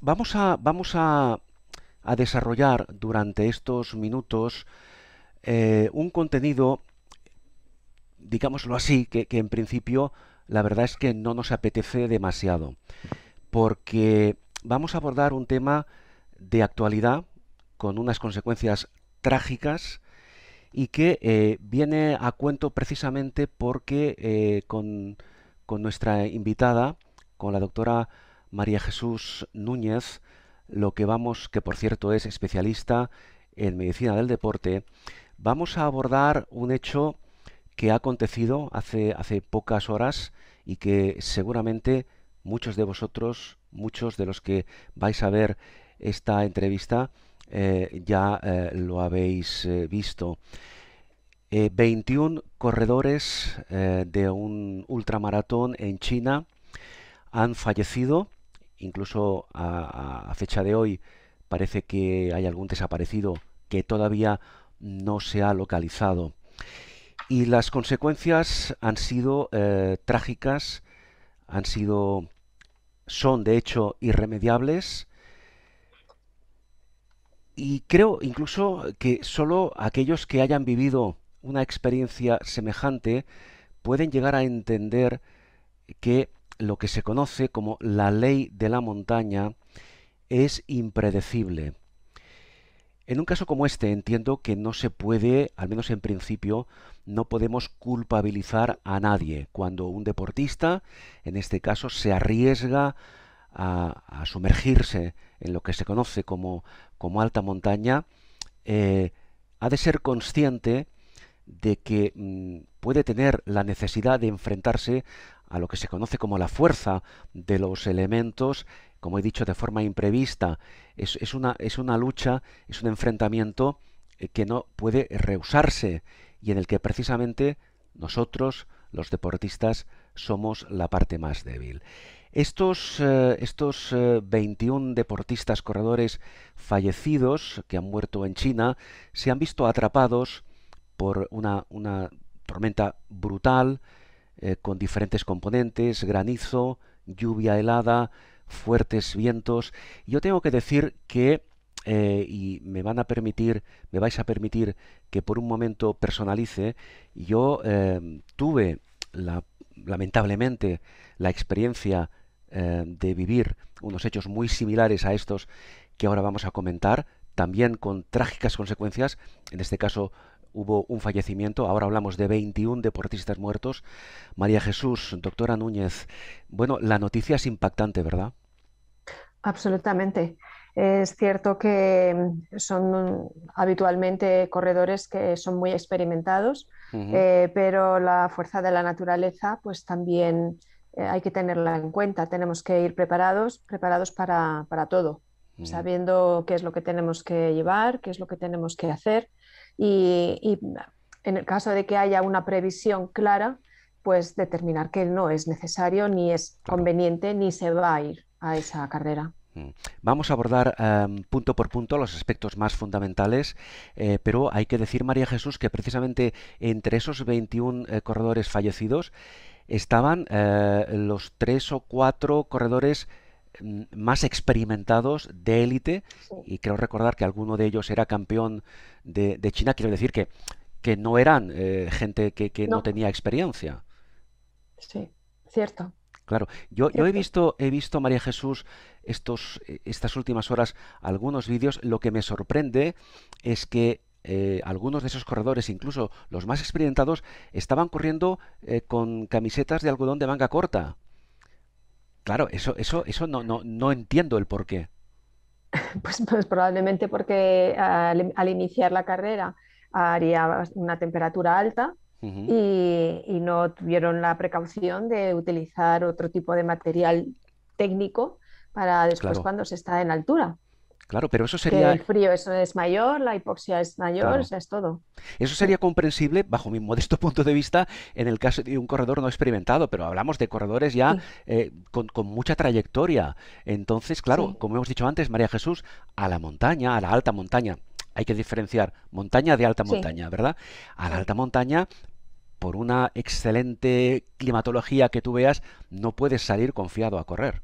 Vamos a, vamos a, desarrollar durante estos minutos eh, un contenido, digámoslo así, que, en principio la verdad es que no nos apetece demasiado, porque vamos a abordar un tema de actualidad con unas consecuencias trágicas y que eh, viene a cuento precisamente porque eh, con, con, nuestra invitada, con la doctora María Jesús Núñez, lo que vamos, que por cierto es especialista en medicina del deporte, vamos a abordar un hecho que ha acontecido hace, hace pocas horas y que seguramente muchos de vosotros, muchos de los que vais a ver esta entrevista, eh, ya eh, lo habéis eh, visto. 21 corredores de un ultramaratón en China han fallecido incluso a, fecha de hoy parece que hay algún desaparecido que todavía no se ha localizado. Y las consecuencias han sido eh, trágicas, han sido, son de hecho irremediables. Y creo incluso que solo aquellos que hayan vivido una experiencia semejante pueden llegar a entender que lo que se conoce como la ley de la montaña es impredecible. En un caso como este entiendo que no se puede, al menos en principio, no podemos culpabilizar a nadie cuando un deportista, en este caso, se arriesga a, sumergirse en lo que se conoce como, como alta montaña, eh, ha de ser consciente de que mm, puede tener la necesidad de enfrentarse a lo que se conoce como la fuerza de los elementos, como he dicho, de forma imprevista. Es, una, es una lucha, es un enfrentamiento eh, que no puede rehusarse y en el que precisamente nosotros, los deportistas, somos la parte más débil. Estos, 21 eh, eh, deportistas corredores fallecidos que han muerto en China se han visto atrapados por una, una tormenta brutal eh, con diferentes componentes, granizo, lluvia helada, fuertes vientos. Yo tengo que decir que eh, y me van a permitir, me vais a permitir que por un momento personalice. Yo eh, tuve lamentablemente la experiencia de vivir unos hechos muy similares a estos que ahora vamos a comentar, también con trágicas consecuencias, en este caso hubo un fallecimiento, ahora hablamos de 21 deportistas muertos. María Jesús, doctora Núñez, bueno, la noticia es impactante, ¿verdad? Absolutamente. Es cierto que mm, son mm, habitualmente corredores que son muy experimentados, eh, pero la fuerza de la naturaleza, pues también eh, hay que tenerla en cuenta. Tenemos que ir preparados, preparados para, todo, sabiendo qué es lo que tenemos que llevar, qué es lo que tenemos que hacer y, en el caso de que haya una previsión clara, pues determinar que no es necesario, ni es conveniente, ni se va a ir a esa carrera. Mm. Vamos a abordar em, punto por punto los aspectos más fundamentales, eh, pero hay que decir, María Jesús, que precisamente entre esos 21 eh, corredores fallecidos estaban eh, los tres o cuatro corredores mm, más experimentados de élite y creo recordar que alguno de ellos era campeón de, China, quiero decir que, que no eran eh, gente que, no. tenía experiencia. Sí, cierto. Claro, yo, yo he visto, he visto, María Jesús, estos, eh, estas últimas horas algunos vídeos. Lo que me sorprende es que eh, algunos de esos corredores, incluso los más experimentados, estaban corriendo con camisetas de algodón de manga corta. Claro, eso, eso, eso no, no, no entiendo el porqué. Pues, pues, probablemente porque eh, al, iniciar la carrera haría una temperatura alta y, no tuvieron la precaución de utilizar otro tipo de material técnico para después cuando se está en altura. Claro, pero eso sería... el frío eso es mayor, la hipoxia es mayor, o sea, es todo. Eso sería comprensible, bajo mi modesto punto de vista, en el caso de un corredor no experimentado, pero hablamos de corredores ya eh, con, mucha trayectoria. Entonces, claro, como hemos dicho antes, María Jesús, a la montaña, a la alta montaña, hay que diferenciar montaña de alta montaña, ¿verdad? A la alta montaña por una excelente climatología que tú veas, no puedes salir confiado a correr.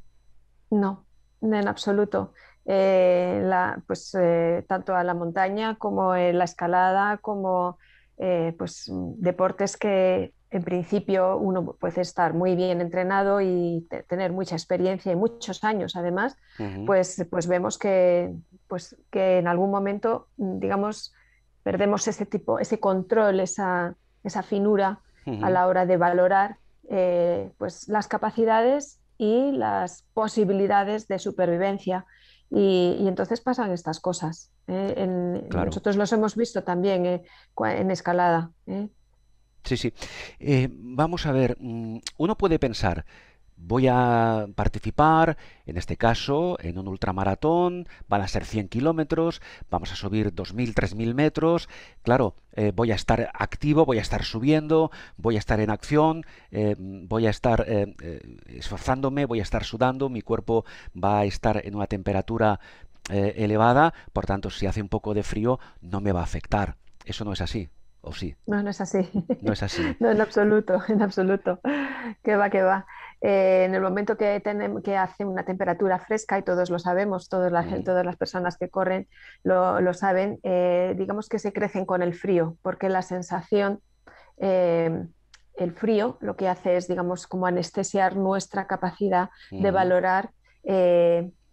No, en absoluto. Eh, pues, eh, tanto a la montaña como en la escalada, como eh, pues, mm, deportes que en principio uno puede estar muy bien entrenado y tener mucha experiencia y muchos años además, pues, pues vemos que, pues, en algún momento, mm, digamos, perdemos ese tipo, ese control, esa, finura a la hora de valorar pues, las capacidades y las posibilidades de supervivencia y, entonces pasan estas cosas. ¿eh? Nosotros los hemos visto también ¿eh? en escalada. ¿eh? Sí, sí. vamos a ver, mm, uno puede pensar, voy a participar, en este caso, en un ultramaratón, van a ser 100 kilómetros, vamos a subir 2.000, 3.000 metros, claro, eh, voy a estar activo, voy a estar subiendo, voy a estar en acción, eh, voy a estar eh, esforzándome, voy a estar sudando, mi cuerpo va a estar en una temperatura elevada, por tanto, si hace un poco de frío, no me va a afectar. Eso no es así. ¿O sí? No, no es así. No es así. no, en absoluto, en absoluto. Que va, que va. Eh, en el momento que, hacen que hace una temperatura fresca, y todos lo sabemos, mm. todas las, personas que corren lo, saben, eh, digamos que se crecen con el frío, porque la sensación, eh, el frío, lo que hace es, digamos, como anestesiar nuestra capacidad de mm. valorar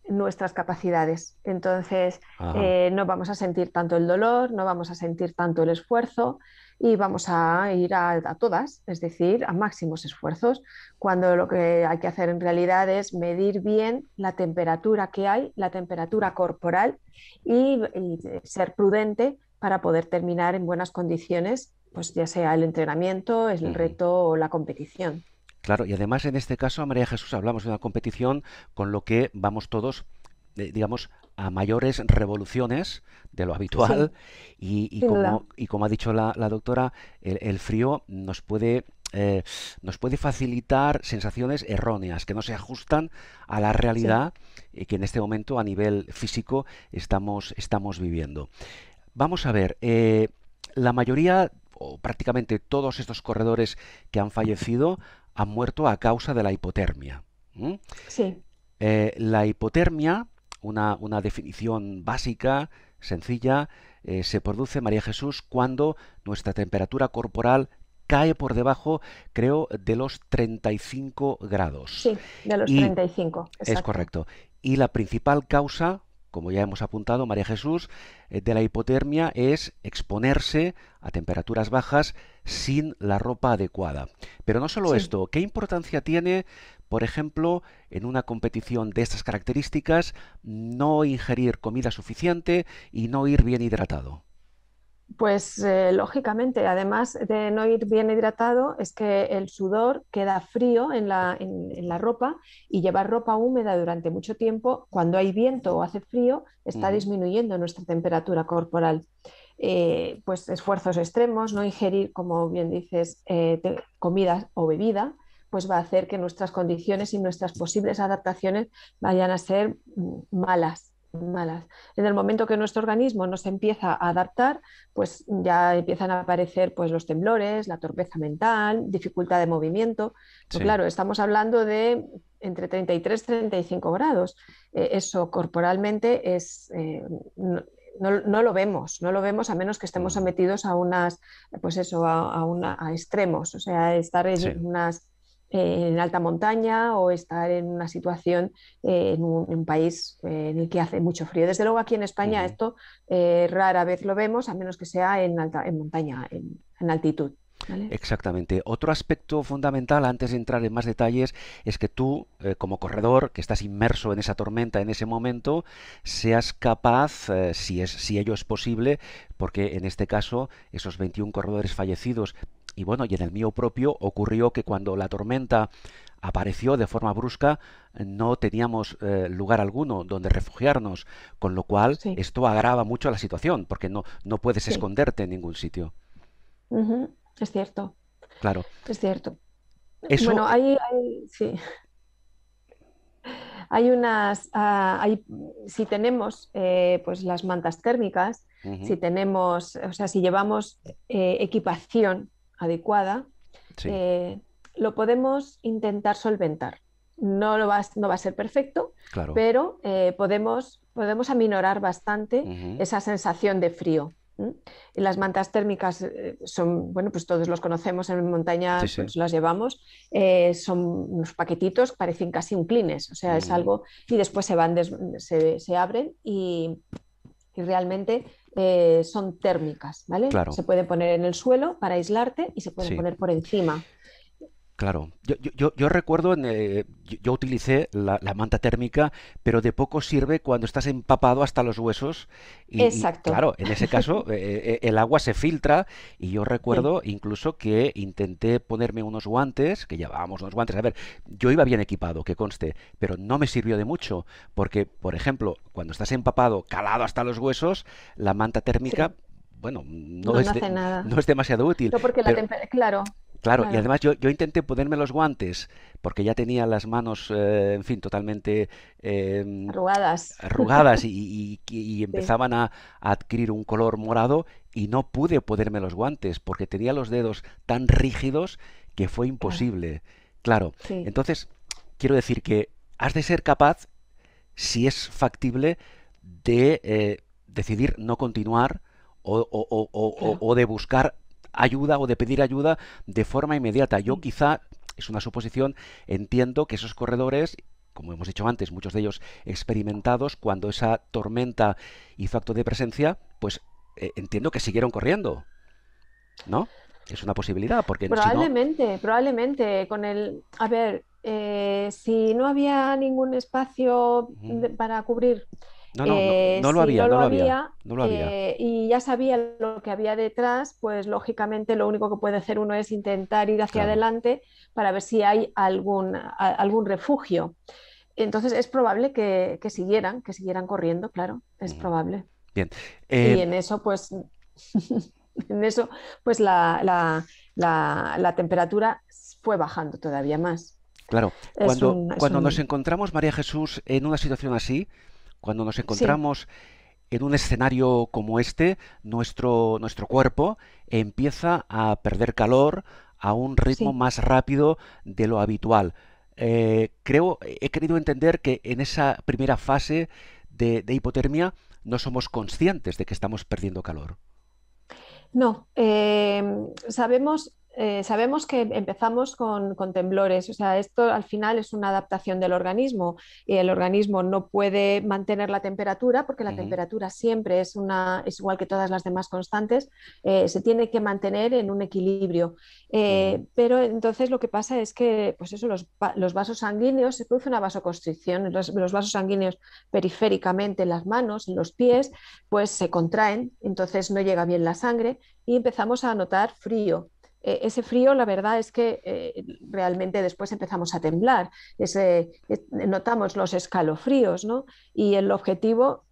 nuestras capacidades. Entonces, no vamos a sentir tanto el dolor, no vamos a sentir tanto el esfuerzo y vamos a ir a, todas, es decir, a máximos esfuerzos, cuando lo que hay que hacer en realidad es medir bien la temperatura que hay, la temperatura corporal y, ser prudente para poder terminar en buenas condiciones, pues ya sea el entrenamiento, el reto o la competición. Claro, y además en este caso, María Jesús, hablamos de una competición con lo que vamos todos eh, digamos, a mayores revoluciones de lo habitual y, como, ha dicho la, doctora, el, frío nos puede... Eh, nos puede facilitar sensaciones erróneas que no se ajustan a la realidad que en este momento a nivel físico estamos, estamos viviendo. Vamos a ver, eh, la mayoría o prácticamente todos estos corredores que han fallecido han muerto a causa de la hipotermia. Sí. Eh, la hipotermia una, definición básica, sencilla, eh, se produce, María Jesús, cuando nuestra temperatura corporal cae por debajo, creo, de los 35 grados. Sí, de los 35. Es correcto. Y la principal causa, como ya hemos apuntado, María Jesús, eh, de la hipotermia es exponerse a temperaturas bajas sin la ropa adecuada. Pero no solo esto, ¿qué importancia tiene por ejemplo, en una competición de estas características, no ingerir comida suficiente y no ir bien hidratado. Pues eh, lógicamente, además de no ir bien hidratado, es que el sudor queda frío en la, ropa y llevar ropa húmeda durante mucho tiempo, cuando hay viento o hace frío, está disminuyendo nuestra temperatura corporal. Eh, pues esfuerzos extremos, no ingerir, como bien dices, eh, comida o bebida, pues va a hacer que nuestras condiciones y nuestras posibles adaptaciones vayan a ser mm, malas, malas. En el momento que nuestro organismo nos empieza a adaptar, pues ya empiezan a aparecer pues, los temblores, la torpeza mental, dificultad de movimiento. Pues claro, estamos hablando de entre 33 y 35 grados. Eh, eso corporalmente es, eh, no, lo vemos, no lo vemos a menos que estemos mm. sometidos a unas, pues eso, a, extremos, o sea, estar en unas en alta montaña o estar en una situación eh, en, un, país eh, en el que hace mucho frío. Desde luego aquí en España esto eh, rara vez lo vemos, a menos que sea en, alta, en montaña, en, altitud. Exactamente. Otro aspecto fundamental, antes de entrar en más detalles, es que tú, como corredor, que estás inmerso en esa tormenta en ese momento, seas capaz, si, es, si ello es posible, porque en este caso esos 21 corredores fallecidos y bueno, y en el mío propio ocurrió que cuando la tormenta apareció de forma brusca, no teníamos eh, lugar alguno donde refugiarnos, con lo cual esto agrava mucho la situación, porque no, no puedes esconderte en ningún sitio. Es cierto. Claro. Es cierto. Bueno, hay, sí. hay unas, ah, si tenemos eh, pues las mantas térmicas, si tenemos, o sea, si llevamos eh, equipación adecuada, eh, lo podemos intentar solventar. No, lo va, no va a ser perfecto, pero eh, podemos, podemos aminorar bastante esa sensación de frío. las mantas térmicas eh, son, bueno, pues todos los conocemos en montañas, pues las llevamos, son unos paquetitos, parecen casi un clines, o sea, es algo, y después se van, se, se, abren y, y realmente eh, son térmicas, ¿vale? Se puede poner en el suelo para aislarte y se puede poner por encima. Claro, yo, yo, recuerdo, en, eh, yo, utilicé la, manta térmica, pero de poco sirve cuando estás empapado hasta los huesos. Y, Exacto. claro, en ese caso eh, eh, el agua se filtra y yo recuerdo incluso que intenté ponerme unos guantes, que llevábamos unos guantes, a ver, yo iba bien equipado, que conste, pero no me sirvió de mucho, porque, por ejemplo, cuando estás empapado, calado hasta los huesos, la manta térmica... bueno, no, es, es demasiado útil. porque claro, Claro, y además yo, intenté ponerme los guantes porque ya tenía las manos, eh, en fin, totalmente em, arrugadas, arrugadas y, empezaban a, adquirir un color morado y no pude ponerme los guantes porque tenía los dedos tan rígidos que fue imposible. Claro, entonces quiero decir que has de ser capaz, si es factible, de eh, decidir no continuar o, o de buscar ayuda o de pedir ayuda de forma inmediata. Yo mm. quizá, es una suposición, entiendo que esos corredores como hemos dicho antes, muchos de ellos experimentados, cuando esa tormenta hizo acto de presencia, pues eh, entiendo que siguieron corriendo, ¿no? Es una posibilidad, porque probablemente, probablemente con el, a ver, eh, si no había ningún espacio para cubrir no, no, no, eh, no, lo había, no, lo había, eh, y ya sabía lo que había detrás, pues lógicamente lo único que puede hacer uno es intentar ir hacia adelante para ver si hay algún, algún refugio. Entonces es probable que, siguieran, que siguieran corriendo, claro, es mm. probable. Bien. Y eh, en eso, pues, en eso, pues la, temperatura fue bajando todavía más. Claro, cuando, cuando nos encontramos, María Jesús, en una situación así, cuando nos encontramos en un escenario como este, nuestro, nuestro cuerpo empieza a perder calor a un ritmo más rápido de lo habitual. Eh, creo, he querido entender que en esa primera fase de, hipotermia no somos conscientes de que estamos perdiendo calor. No, eh, sabemos, eh, sabemos que empezamos con, temblores, o sea, esto al final es una adaptación del organismo y el organismo no puede mantener la temperatura porque la temperatura siempre es, una, es igual que todas las demás constantes, eh, se tiene que mantener en un equilibrio. Eh, pero entonces lo que pasa es que, pues eso, los, vasos sanguíneos, se produce una vasoconstricción, los, los, vasos sanguíneos periféricamente en las manos, en los pies, pues se contraen, entonces no llega bien la sangre y empezamos a notar frío e-, ese frío, la verdad es que eh, realmente después empezamos a temblar, ese, notamos los escalofríos, ¿no? Y el objetivo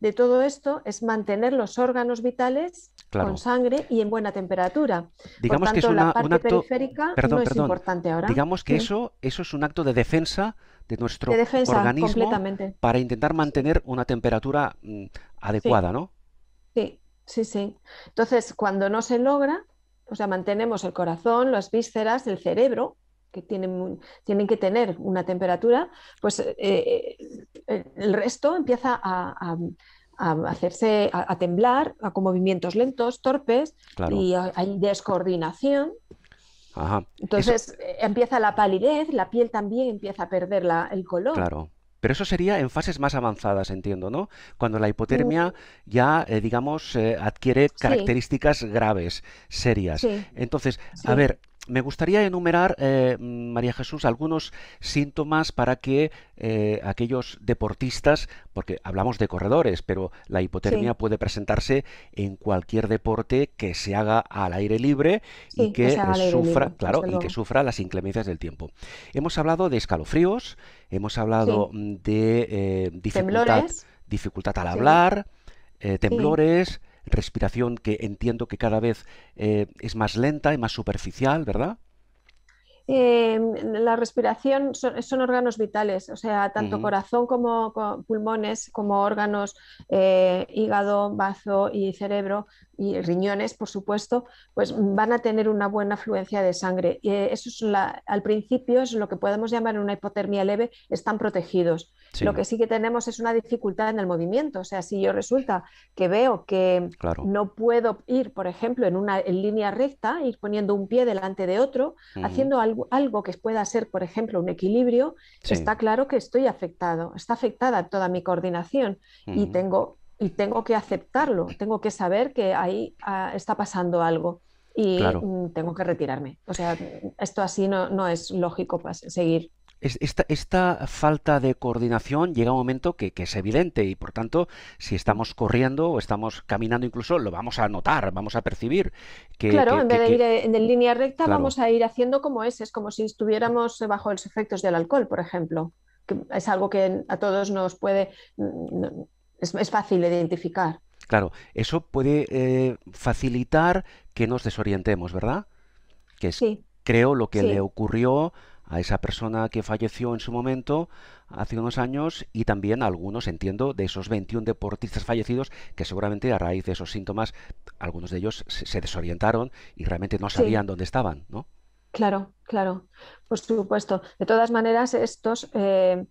de todo esto es mantener los órganos vitales con sangre y en buena temperatura. Digamos que es la parte periférica es importante ahora. Digamos que eso, eso es un acto de defensa de nuestro organismo para intentar mantener una temperatura mm, adecuada, ¿no? Sí, sí, sí. Entonces, cuando no se logra, o sea, mantenemos el corazón, las vísceras, el cerebro, que tienen, tienen que tener una temperatura, pues eh, eh, el resto empieza a, hacerse, a, temblar, con movimientos lentos, torpes, y hay descoordinación. Entonces eh, empieza la palidez, la piel también empieza a perder el color. Claro. Pero eso sería en fases más avanzadas, entiendo, ¿no? Cuando la hipotermia ya, eh, digamos, eh, adquiere características graves, serias. Entonces, a ver, me gustaría enumerar, eh, María Jesús, algunos síntomas para que eh, aquellos deportistas, porque hablamos de corredores, pero la hipotermia puede presentarse en cualquier deporte que se haga al aire libre y que, sufra, claro, y que sufra las inclemencias del tiempo. Hemos hablado de escalofríos, hemos hablado de eh, dificultad, dificultad, al hablar, temblores respiración que entiendo que cada vez eh, es más lenta y más superficial, ¿verdad? Eh, la respiración son, órganos vitales, o sea, tanto corazón como, pulmones, como órganos eh, hígado, bazo y cerebro y riñones, por supuesto, pues van a tener una buena afluencia de sangre. Y eso es al principio es lo que podemos llamar una hipotermia leve, están protegidos. Lo que sí que tenemos es una dificultad en el movimiento. O sea, si yo resulta que veo que no puedo ir, por ejemplo, en una línea recta, ir poniendo un pie delante de otro, haciendo algo algo, que pueda ser, por ejemplo, un equilibrio, está claro que estoy afectado, está afectada toda mi coordinación y, tengo, y tengo que aceptarlo, tengo que saber que ahí ah, está pasando algo y mm, tengo que retirarme. O sea, esto así no, no es lógico para pues, seguir. Esta, falta de coordinación llega a un momento que, es evidente y por tanto si estamos corriendo o estamos caminando incluso lo vamos a notar, vamos a percibir. Que, claro, en vez de ir eh, en línea recta vamos a ir haciendo como es, es como si estuviéramos bajo los efectos del alcohol, por ejemplo, es algo que a todos nos puede, mm, es, fácil identificar. Claro, eso puede eh, facilitar que nos desorientemos, ¿verdad? Que es, creo, lo que le ocurrió a esa persona que falleció en su momento hace unos años y también a algunos, entiendo, de esos 21 deportistas fallecidos que seguramente a raíz de esos síntomas algunos de ellos se desorientaron y realmente no sabían dónde estaban, ¿no? Claro, claro, por supuesto. De todas maneras, estos... Eh,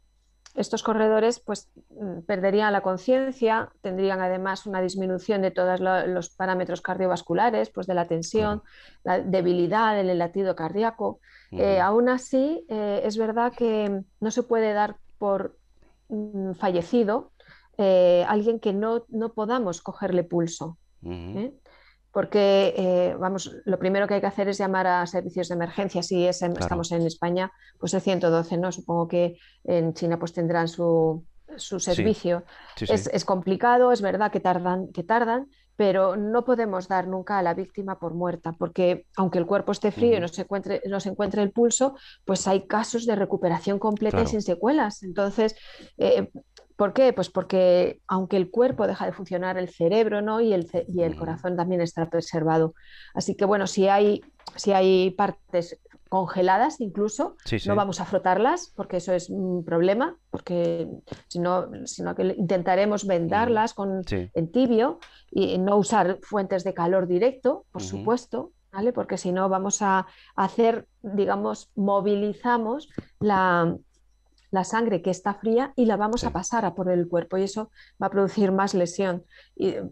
estos corredores pues, mm, perderían la conciencia, tendrían además una disminución de todos los parámetros cardiovasculares, pues de la tensión, la debilidad, el latido cardíaco. Eh, aún así, eh, es verdad que no se puede dar por mm, fallecido eh, alguien que no, no podamos cogerle pulso porque eh, vamos, lo primero que hay que hacer es llamar a servicios de emergencia. Si es estamos en España, pues el 112, ¿no? Supongo que en China pues tendrán su, servicio. es, complicado, es verdad que tardan, que tardan, pero no podemos dar nunca a la víctima por muerta, porque aunque el cuerpo esté frío y no se encuentre, no se encuentre el pulso, pues hay casos de recuperación completa y sin secuelas. Entonces, eh, ¿Por qué? Pues porque aunque el cuerpo deja de funcionar, el cerebro ¿no? y, el, y el corazón también está preservado. Así que bueno, si hay, si hay partes congeladas incluso, no vamos a frotarlas porque eso es un problema, porque si no, sino que intentaremos vendarlas con en tibio y no usar fuentes de calor directo, por supuesto, ¿vale? Porque si no vamos a hacer, digamos, movilizamos la, la sangre que está fría y la vamos a pasar a por el cuerpo y eso va a producir más lesión. Y, eh,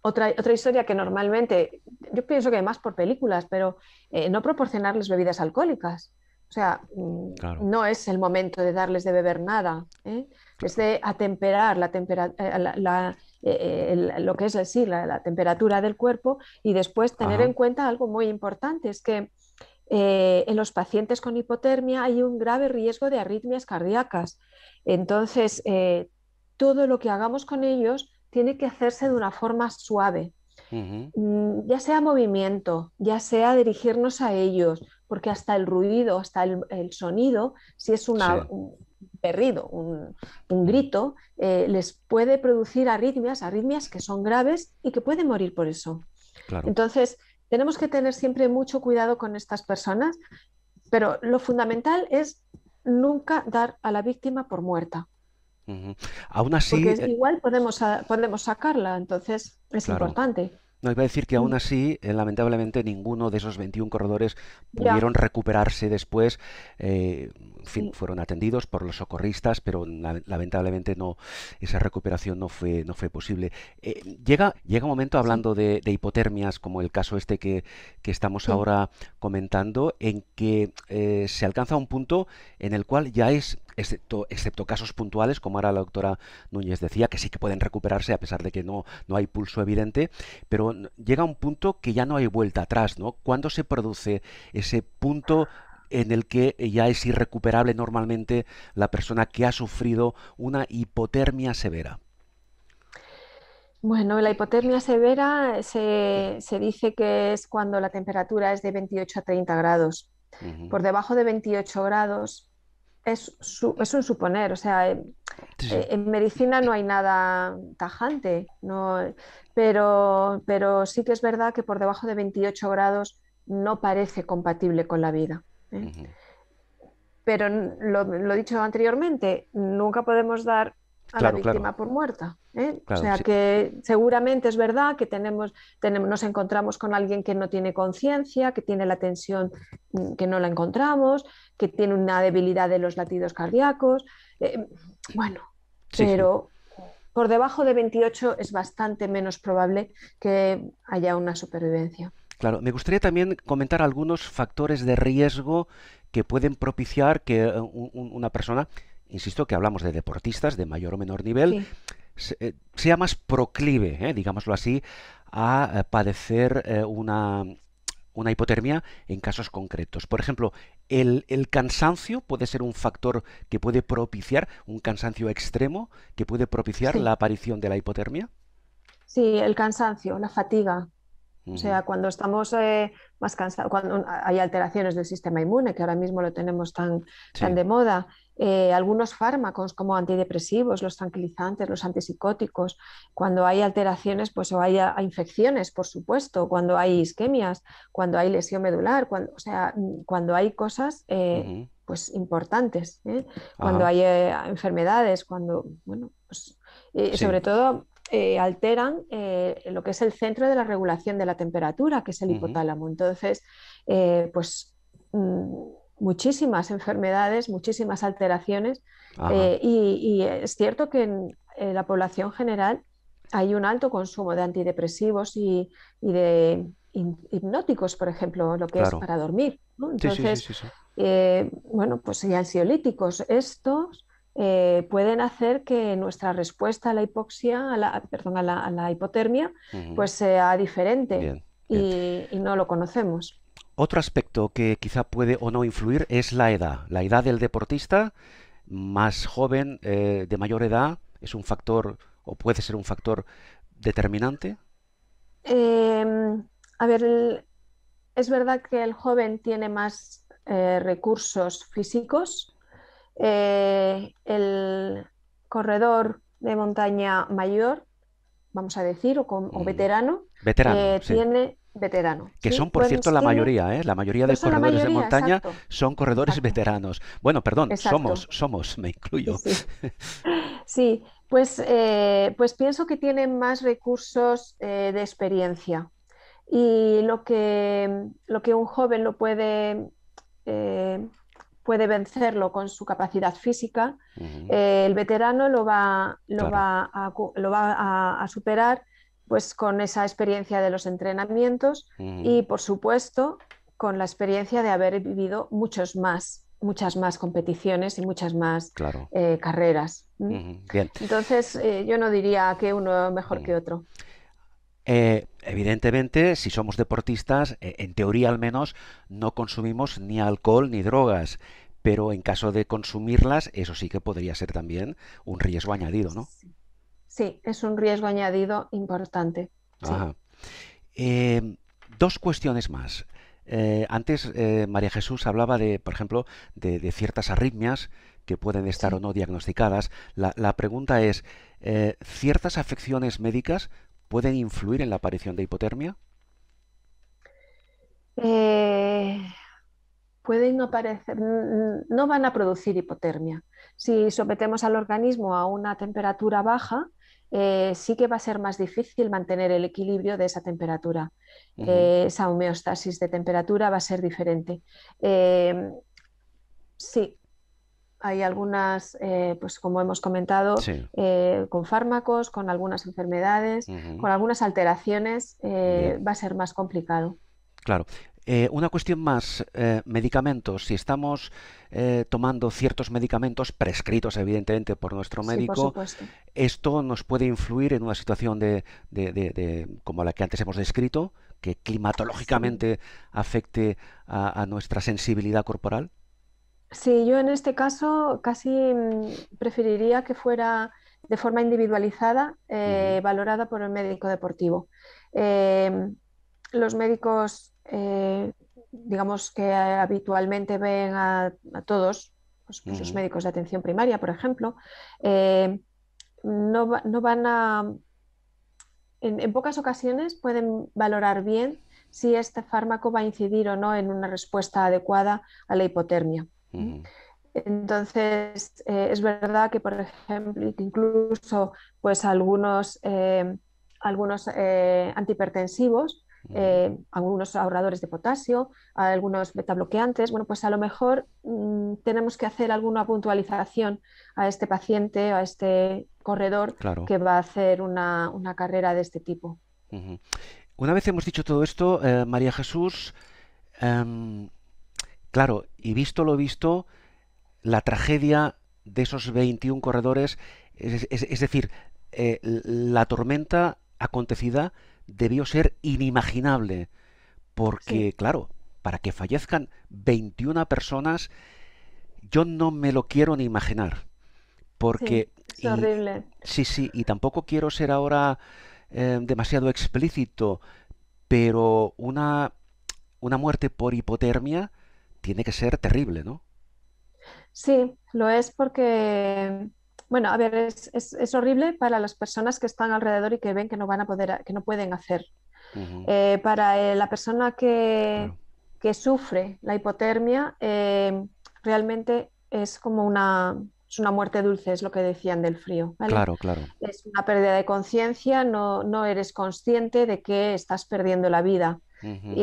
otra, otra, historia que normalmente, yo pienso que más por películas, pero eh, no proporcionarles bebidas alcohólicas. O sea, mm, no es el momento de darles de beber nada. ¿eh? Es de atemperar la, lo que es decir la, temperatura del cuerpo y después tener en cuenta algo muy importante, es que eh, en los pacientes con hipotermia hay un grave riesgo de arritmias cardíacas. Entonces, eh, todo lo que hagamos con ellos tiene que hacerse de una forma suave, mm, ya sea movimiento, ya sea dirigirnos a ellos, porque hasta el ruido, hasta el, sonido, si es un perrido, un, grito, eh, les puede producir arritmias, arritmias que son graves y que pueden morir por eso. Entonces, tenemos que tener siempre mucho cuidado con estas personas, pero lo fundamental es nunca dar a la víctima por muerta. Aún así. Porque eh, igual podemos, podemos sacarla, entonces es importante. No, iba a decir que aún mm. así, eh, lamentablemente, ninguno de esos 21 corredores pudieron recuperarse después. Eh, en fin, fueron atendidos por los socorristas, pero lamentablemente no esa recuperación no fue, no fue posible. Eh, llega, llega un momento, hablando de, hipotermias, como el caso este que, estamos ahora comentando, en que se alcanza un punto en el cual ya es Excepto, excepto, casos puntuales, como ahora la doctora Núñez decía, que sí que pueden recuperarse a pesar de que no, no hay pulso evidente, pero llega un punto que ya no hay vuelta atrás, ¿no? ¿Cuándo se produce ese punto en el que ya es irrecuperable normalmente la persona que ha sufrido una hipotermia severa? Bueno, la hipotermia severa se, dice que es cuando la temperatura es de 28 a 30 grados. Por debajo de 28 grados es, es, un suponer, o sea, eh, en medicina no hay nada tajante, pero, sí que es verdad que por debajo de 28 grados no parece compatible con la vida. ¿eh? Pero lo, he dicho anteriormente, nunca podemos dar a la víctima por muerta. ¿eh? o sea que seguramente es verdad que tenemos, nos encontramos con alguien que no tiene conciencia, que tiene la tensión mm, que no la encontramos, que tiene una debilidad de los latidos cardíacos, eh, bueno, pero por debajo de 28 es bastante menos probable que haya una supervivencia. Claro, me gustaría también comentar algunos factores de riesgo que pueden propiciar que eh, una persona, insisto que hablamos de deportistas de mayor o menor nivel, eh, sea más proclive, digámoslo así, a padecer una una hipotermia en casos concretos. Por ejemplo, el, cansancio puede ser un factor que puede propiciar, un cansancio extremo, que puede propiciar la aparición de la hipotermia. Sí, el cansancio, la fatiga. O sea, cuando estamos eh, más cansados, cuando hay alteraciones del sistema inmune, que ahora mismo lo tenemos tan de moda, eh, algunos fármacos como antidepresivos, los tranquilizantes, los antipsicóticos, cuando hay alteraciones pues, o hay infecciones, por supuesto, cuando hay isquemias, cuando hay lesión medular, cuando, o sea, cuando hay cosas eh, pues, importantes, ¿eh? cuando hay enfermedades, cuando, bueno, pues, sobre todo alteran lo que es el centro de la regulación de la temperatura, que es el hipotálamo. Entonces, pues mm, muchísimas enfermedades, muchísimas alteraciones eh, y, es cierto que en, la población general hay un alto consumo de antidepresivos y, de hipnóticos, por ejemplo, lo que es para dormir. Entonces, eh, bueno, pues y ansiolíticos. Estos eh, pueden hacer que nuestra respuesta a la hipoxia, a la, perdón, a la, hipotermia, pues sea diferente y, no lo conocemos. Otro aspecto que quizá puede o no influir es la edad. La edad del deportista más joven, eh, de mayor edad, es un factor o puede ser un factor determinante. Em, a ver, es verdad que el joven tiene más eh, recursos físicos. Eh, el corredor de montaña mayor, vamos a decir, o, mm. veterano, tiene veterano. Que son, por cierto, la mayoría, ¿eh? La mayoría de corredores de montaña son corredores veteranos. Bueno, perdón, somos, somos, me incluyo. Sí, pues, eh, pues pienso que tienen más recursos eh, de experiencia. Y lo que, lo que un joven lo puede, eh, puede vencerlo con su capacidad física, el veterano lo va, lo va, a, lo va a superar pues con esa experiencia de los entrenamientos y por supuesto con la experiencia de haber vivido muchos más muchas más competiciones y muchas más eh, carreras. Entonces, eh, yo no diría que uno mejor que otro. Eh, evidentemente, si somos deportistas, en teoría al menos, no consumimos ni alcohol ni drogas, pero en caso de consumirlas, eso sí que podría ser también un riesgo añadido, ¿no? Sí, es un riesgo añadido importante. Eh, dos cuestiones más. Eh, antes eh, María Jesús hablaba de, por ejemplo, de, ciertas arritmias que pueden estar o no diagnosticadas. La, pregunta es, ¿ciertas afecciones médicas pueden influir en la aparición de hipotermia? pueden aparecer, no van a producir hipotermia. Si sometemos al organismo a una temperatura baja, eh, sí que va a ser más difícil mantener el equilibrio de esa temperatura. Eh, esa homeostasis de temperatura va a ser diferente. Eh, sí, hay algunas, pues como hemos comentado, con fármacos, con algunas enfermedades, con algunas alteraciones, va a ser más complicado. Claro, eh, una cuestión más, eh, medicamentos. Si estamos eh, tomando ciertos medicamentos prescritos, evidentemente, por nuestro médico, esto nos puede influir en una situación de, como la que antes hemos descrito, que climatológicamente afecte a, nuestra sensibilidad corporal. Sí, yo en este caso casi mm, preferiría que fuera de forma individualizada, valorada por el médico deportivo. los médicos eh, digamos que eh, habitualmente ven a, todos, pues, pues los médicos de atención primaria, por ejemplo, eh, no, van a... En, pocas ocasiones pueden valorar bien si este fármaco va a incidir o no en una respuesta adecuada a la hipotermia. Entonces, es verdad que, por ejemplo, incluso pues, algunos, algunos antihipertensivos eh, algunos ahorradores de potasio, algunos betabloqueantes. Bueno, pues a lo mejor mm, tenemos que hacer alguna puntualización a este paciente, a este corredor que va a hacer una, carrera de este tipo. Una vez hemos dicho todo esto, eh, María Jesús, em, claro, y visto lo visto, la tragedia de esos 21 corredores, es decir, eh, la tormenta acontecida, debió ser inimaginable, porque, claro, para que fallezcan 21 personas, yo no me lo quiero ni imaginar. Porque... Sí, es Sí, sí, y tampoco quiero ser ahora eh, demasiado explícito, pero una, una muerte por hipotermia tiene que ser terrible, ¿no? Sí, lo es porque bueno, a ver, es, es, horrible para las personas que están alrededor y que ven que no van a poder, que no pueden hacer. Eh, para eh, la persona que, sufre la hipotermia, eh, realmente es como una, es una muerte dulce, es lo que decían del frío. Claro, claro. Es una pérdida de conciencia, no, no, eres consciente de que estás perdiendo la vida. y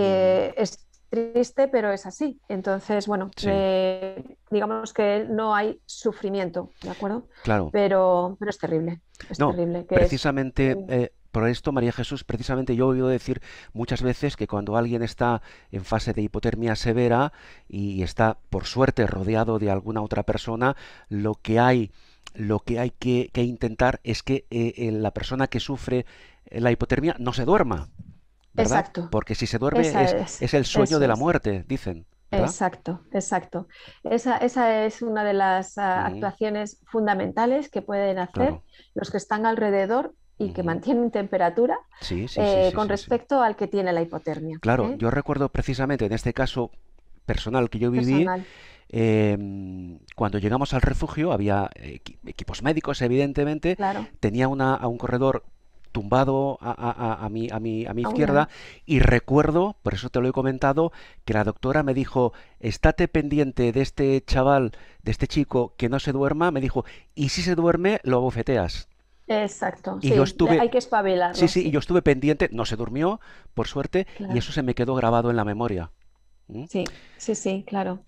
triste, pero es así. Entonces, bueno, eh, digamos que no hay sufrimiento, ¿de acuerdo? Claro. Pero, pero es terrible. Es no, precisamente. Eh, por esto, María Jesús, precisamente yo he oído decir muchas veces que cuando alguien está en fase de hipotermia severa y está, por suerte, rodeado de alguna otra persona, lo que hay, lo que, hay que, intentar es que eh, la persona que sufre la hipotermia no se duerma. Exacto. Porque si se duerme es, el sueño de la muerte, dicen. Exacto, exacto. Esa, es una de las ah, actuaciones fundamentales que pueden hacer los que están alrededor y que mantienen temperatura eh, con respecto al que tiene la hipotermia. Claro, ¿eh? yo recuerdo precisamente en este caso personal que yo viví, em, cuando llegamos al refugio había equipos médicos, evidentemente, tenía a un corredor tumbado a, a, a, mi, a, mi, a mi izquierda y recuerdo, por eso te lo he comentado, que la doctora me dijo, estate pendiente de este chaval, de este chico que no se duerma, me dijo, y si se duerme, lo abofeteas Exacto, y yo estuve... hay que espabilar. Sí, sí, y yo estuve pendiente, no se durmió, por suerte, y eso se me quedó grabado en la memoria. Sí, sí, sí, claro.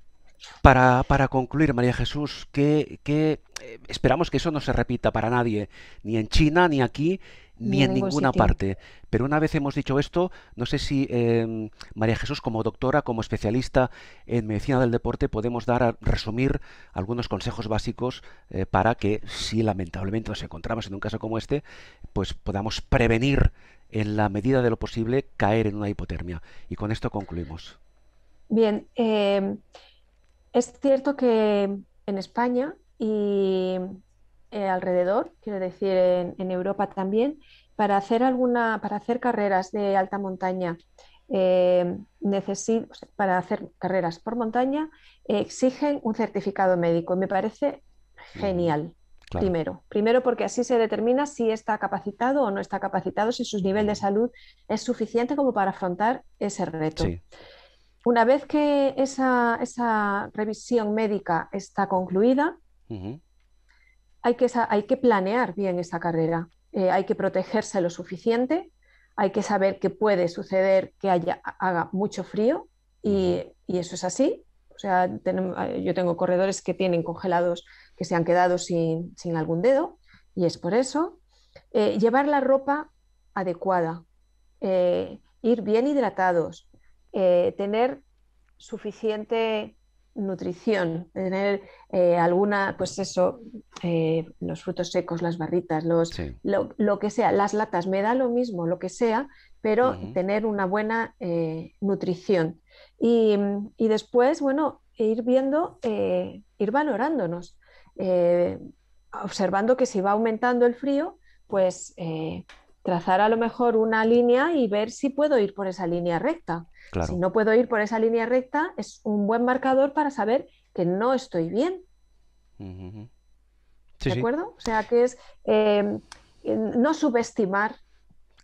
Para, concluir, María Jesús, que, eh, esperamos que eso no se repita para nadie, ni en China, ni aquí, ni, en ninguna parte. Pero una vez hemos dicho esto, no sé si eh, María Jesús, como doctora, como especialista en medicina del deporte, podemos dar a resumir algunos consejos básicos eh, para que, si lamentablemente nos encontramos en un caso como este, pues podamos prevenir en la medida de lo posible caer en una hipotermia. Y con esto concluimos. Bien. Es cierto que en España y eh, alrededor, quiero decir, en, Europa también, para hacer alguna, para hacer carreras de alta montaña, eh, para hacer carreras por montaña, eh, exigen un certificado médico. Me parece genial. Primero, primero porque así se determina si está capacitado o no está capacitado, si su nivel de salud es suficiente como para afrontar ese reto. Una vez que esa, revisión médica está concluida, hay, que, hay, que, planear bien esa carrera, eh, hay que protegerse lo suficiente, hay que saber que puede suceder que haya, haga mucho frío y, eso es así. O sea, eh, yo tengo corredores que tienen congelados que se han quedado sin, algún dedo y es por eso. Eh, llevar la ropa adecuada, ir bien hidratados, eh, tener suficiente nutrición, tener eh, alguna, pues eso, eh, los frutos secos, las barritas, los, lo, que sea, las latas, me da lo mismo, lo que sea, pero tener una buena nutrición. Y, y, después, bueno, ir viendo, ir valorándonos, observando que si va aumentando el frío, pues trazar a lo mejor una línea y ver si puedo ir por esa línea recta. Si no puedo ir por esa línea recta, es un buen marcador para saber que no estoy bien. ¿De acuerdo? O sea, que es em, no subestimar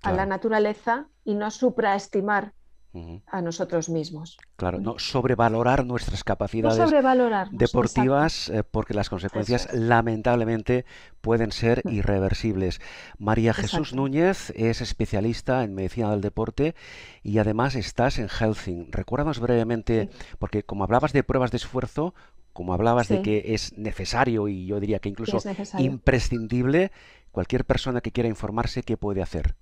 a la naturaleza y no supraestimar a nosotros mismos. Claro, no sobrevalorar nuestras capacidades pues, deportivas eh, porque las consecuencias lamentablemente pueden ser mm. irreversibles. María Jesús Núñez es especialista en medicina del deporte y además estás en Healthing. Recuérdanos brevemente, porque como hablabas de pruebas de esfuerzo, como hablabas de que es necesario y yo diría que incluso imprescindible, cualquier persona que quiera informarse, ¿qué puede hacer?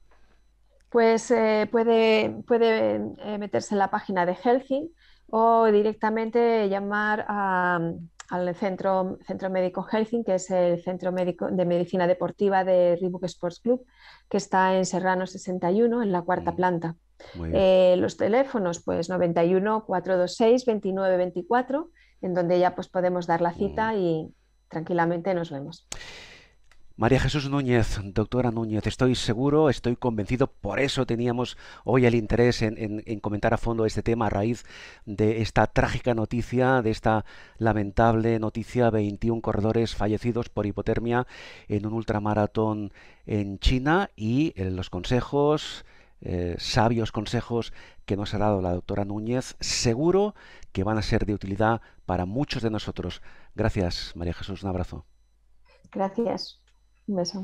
pues eh, puede, puede eh, meterse en la página de Helsinki o directamente llamar al centro, centro Médico Helsinki, que es el Centro Médico de Medicina Deportiva de Reebok Sports Club, que está en Serrano 61, en la cuarta mm, planta. Eh, los teléfonos, pues 91 426 29 24, en donde ya pues podemos dar la cita mm. y tranquilamente nos vemos. María Jesús Núñez, doctora Núñez, estoy seguro, estoy convencido, por eso teníamos hoy el interés en, comentar a fondo este tema a raíz de esta trágica noticia, de esta lamentable noticia, 21 corredores fallecidos por hipotermia en un ultramaratón en China y eh, los consejos, eh, sabios consejos que nos ha dado la doctora Núñez, seguro que van a ser de utilidad para muchos de nosotros. Gracias, María Jesús, un abrazo. Gracias. Un beso.